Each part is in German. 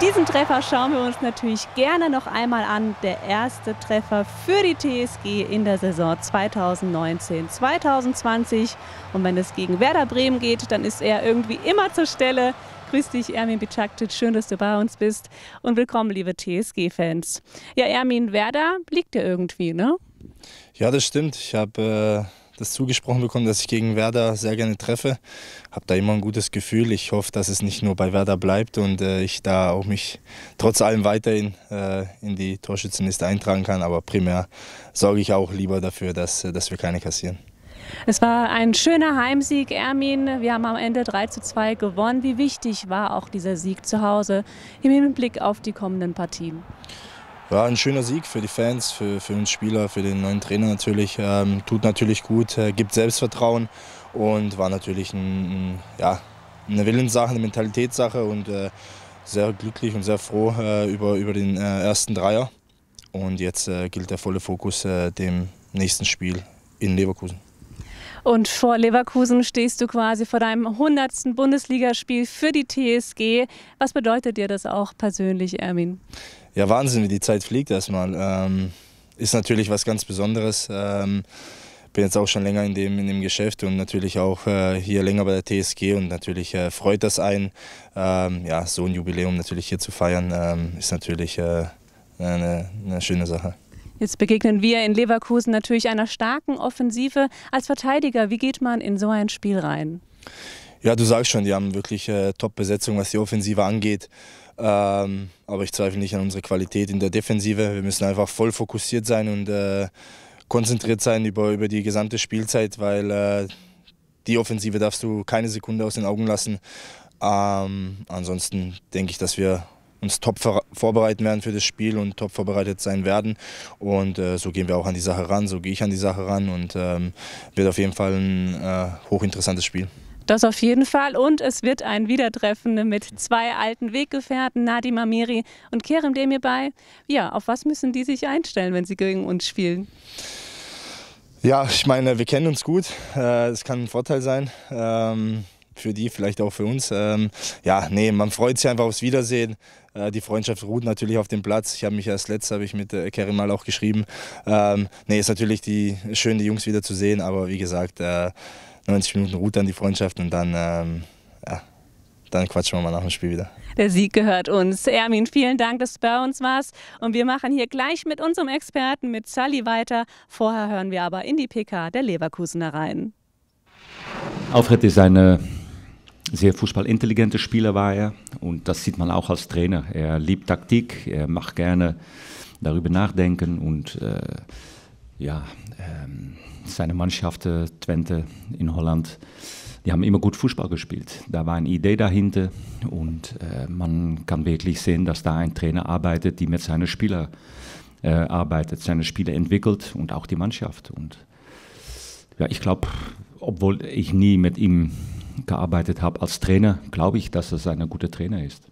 diesen Treffer schauen wir uns natürlich gerne noch einmal an. Der erste Treffer für die TSG in der Saison 2019-2020. Und wenn es gegen Werder Bremen geht, dann ist er irgendwie immer zur Stelle. Grüß dich, Ermin Bicaktic. Schön, dass du bei uns bist. Und willkommen, liebe TSG-Fans. Ja, Ermin, Werder liegt dir irgendwie, ne? Ja, das stimmt. Ich habe äh, das zugesprochen bekommen, dass ich gegen Werder sehr gerne treffe. Habe da immer ein gutes Gefühl. Ich hoffe, dass es nicht nur bei Werder bleibt und äh, ich da auch mich trotz allem weiterhin äh, in die Torschützenliste eintragen kann. Aber primär sorge ich auch lieber dafür, dass, äh, dass wir keine kassieren. Es war ein schöner Heimsieg, Ermin. Wir haben am Ende 3 zu 2 gewonnen. Wie wichtig war auch dieser Sieg zu Hause im Hinblick auf die kommenden Partien? Ja, ein schöner Sieg für die Fans, für, für uns Spieler, für den neuen Trainer natürlich. Ähm, tut natürlich gut, äh, gibt Selbstvertrauen und war natürlich ein, ein, ja, eine Willenssache, eine Mentalitätssache und äh, sehr glücklich und sehr froh äh, über, über den äh, ersten Dreier. Und jetzt äh, gilt der volle Fokus äh, dem nächsten Spiel in Leverkusen. Und vor Leverkusen stehst du quasi vor deinem 100. Bundesligaspiel für die TSG. Was bedeutet dir das auch persönlich, Ermin? Ja, Wahnsinn, wie die Zeit fliegt erstmal. Ähm, ist natürlich was ganz Besonderes. Ähm, bin jetzt auch schon länger in dem, in dem Geschäft und natürlich auch äh, hier länger bei der TSG und natürlich äh, freut das einen. Ähm, ja, so ein Jubiläum natürlich hier zu feiern, ähm, ist natürlich äh, eine, eine schöne Sache. Jetzt begegnen wir in Leverkusen natürlich einer starken Offensive. Als Verteidiger, wie geht man in so ein Spiel rein? Ja, du sagst schon, die haben wirklich äh, Top-Besetzung, was die Offensive angeht. Ähm, aber ich zweifle nicht an unsere Qualität in der Defensive. Wir müssen einfach voll fokussiert sein und äh, konzentriert sein über, über die gesamte Spielzeit, weil äh, die Offensive darfst du keine Sekunde aus den Augen lassen. Ähm, ansonsten denke ich, dass wir uns top vorbereiten werden für das Spiel und top vorbereitet sein werden. Und äh, so gehen wir auch an die Sache ran, so gehe ich an die Sache ran und ähm, wird auf jeden Fall ein äh, hochinteressantes Spiel. Das auf jeden Fall und es wird ein Wiedertreffen mit zwei alten Weggefährten, Nadim Amiri und Kerem Demir bei. Ja, auf was müssen die sich einstellen, wenn sie gegen uns spielen? Ja, ich meine, wir kennen uns gut. Äh, es kann ein Vorteil sein. Ähm, für die, vielleicht auch für uns. Ähm, ja, nee, man freut sich einfach aufs Wiedersehen. Äh, die Freundschaft ruht natürlich auf dem Platz. Ich habe mich als letzter habe ich mit äh, Kerim mal auch geschrieben. Ähm, nee, ist natürlich die, schön, die Jungs wieder zu sehen, aber wie gesagt, äh, 90 Minuten ruht dann die Freundschaft und dann, ähm, ja, dann quatschen wir mal nach dem Spiel wieder. Der Sieg gehört uns. Ermin, vielen Dank, dass du bei uns warst. Und wir machen hier gleich mit unserem Experten, mit Sally, weiter. Vorher hören wir aber in die PK der Leverkusener rein. Auftritt ist eine sehr fußballintelligenter Spieler war er und das sieht man auch als Trainer. Er liebt Taktik, er macht gerne darüber nachdenken und äh, ja, ähm, seine Mannschaft äh, Twente in Holland, die haben immer gut Fußball gespielt. Da war eine Idee dahinter und äh, man kann wirklich sehen, dass da ein Trainer arbeitet, die mit seinen Spielern äh, arbeitet, seine Spieler entwickelt und auch die Mannschaft. Und ja, ich glaube, obwohl ich nie mit ihm gearbeitet habe als Trainer, glaube ich, dass es ein guter Trainer ist.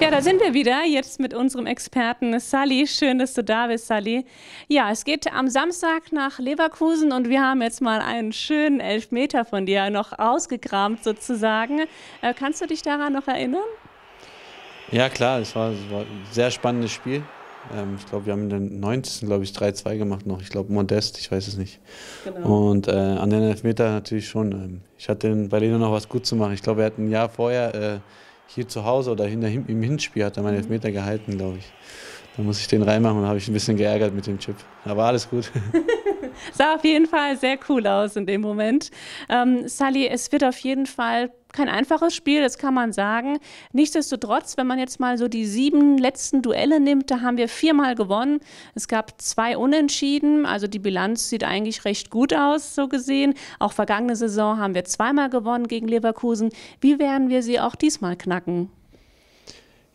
Ja, da sind wir wieder, jetzt mit unserem Experten Sally. Schön, dass du da bist, Sally. Ja, es geht am Samstag nach Leverkusen und wir haben jetzt mal einen schönen Elfmeter von dir noch ausgekramt sozusagen. Äh, kannst du dich daran noch erinnern? Ja, klar, es war, es war ein sehr spannendes Spiel. Ähm, ich glaube, wir haben in den 90. glaube ich 3-2 gemacht noch. Ich glaube, Modest, ich weiß es nicht. Genau. Und äh, an den Elfmeter natürlich schon. Ähm, ich hatte bei Baleno noch was gut zu machen. Ich glaube, er hat ein Jahr vorher äh, hier zu Hause oder hinter, im Hinspiel hat er meinen mhm. Elfmeter gehalten, glaube ich. Da muss ich den reinmachen und habe ich ein bisschen geärgert mit dem Chip. Aber alles gut. Sah auf jeden Fall sehr cool aus in dem Moment. Ähm, Sally, es wird auf jeden Fall kein einfaches Spiel, das kann man sagen. Nichtsdestotrotz, wenn man jetzt mal so die sieben letzten Duelle nimmt, da haben wir viermal gewonnen. Es gab zwei Unentschieden, also die Bilanz sieht eigentlich recht gut aus, so gesehen. Auch vergangene Saison haben wir zweimal gewonnen gegen Leverkusen. Wie werden wir sie auch diesmal knacken?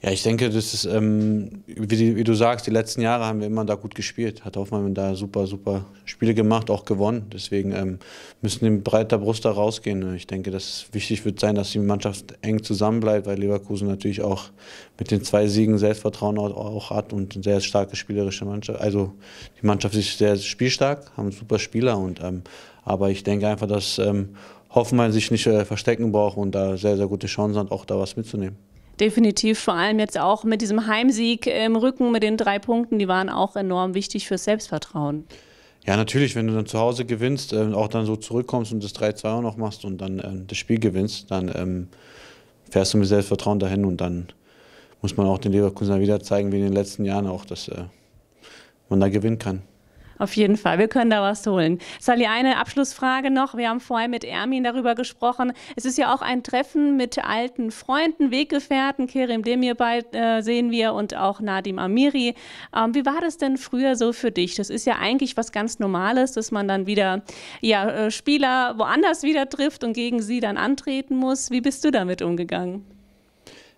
Ja, ich denke, das ist, ähm, wie, wie, du sagst, die letzten Jahre haben wir immer da gut gespielt. Hat Hoffmann da super, super Spiele gemacht, auch gewonnen. Deswegen ähm, müssen wir mit breiter Brust da rausgehen. Ich denke, dass wichtig wird sein, dass die Mannschaft eng zusammenbleibt, weil Leverkusen natürlich auch mit den zwei Siegen Selbstvertrauen auch, hat und eine sehr starke spielerische Mannschaft. Also die Mannschaft ist sehr spielstark, haben super Spieler. Und, ähm, aber ich denke einfach, dass ähm, Hoffmann sich nicht äh, verstecken braucht und da sehr, sehr gute Chancen hat, auch da was mitzunehmen definitiv vor allem jetzt auch mit diesem Heimsieg im Rücken, mit den drei Punkten, die waren auch enorm wichtig fürs Selbstvertrauen. Ja, natürlich, wenn du dann zu Hause gewinnst, äh, auch dann so zurückkommst und das 3-2 auch noch machst und dann äh, das Spiel gewinnst, dann ähm, fährst du mit Selbstvertrauen dahin und dann muss man auch den Leverkusen wieder zeigen, wie in den letzten Jahren auch, dass äh, man da gewinnen kann. Auf jeden Fall, wir können da was holen. Sally, eine Abschlussfrage noch. Wir haben vorher mit Ermin darüber gesprochen. Es ist ja auch ein Treffen mit alten Freunden, Weggefährten. Kerim Demir bei, äh, sehen wir und auch Nadim Amiri. Ähm, wie war das denn früher so für dich? Das ist ja eigentlich was ganz Normales, dass man dann wieder ja, äh, Spieler woanders wieder trifft und gegen sie dann antreten muss. Wie bist du damit umgegangen?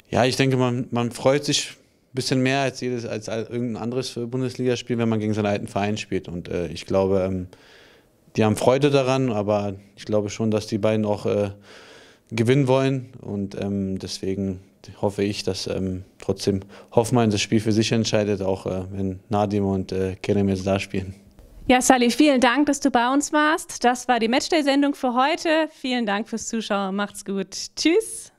Ja, ich denke, man, man freut sich bisschen mehr als jedes, als irgendein anderes Bundesligaspiel, wenn man gegen seinen alten Verein spielt. Und äh, ich glaube, ähm, die haben Freude daran, aber ich glaube schon, dass die beiden auch äh, gewinnen wollen. Und ähm, deswegen hoffe ich, dass ähm, trotzdem Hoffmann das Spiel für sich entscheidet, auch äh, wenn Nadim und äh, Kerem jetzt da spielen. Ja, Sally, vielen Dank, dass du bei uns warst. Das war die Matchday-Sendung für heute. Vielen Dank fürs Zuschauen. Macht's gut. Tschüss.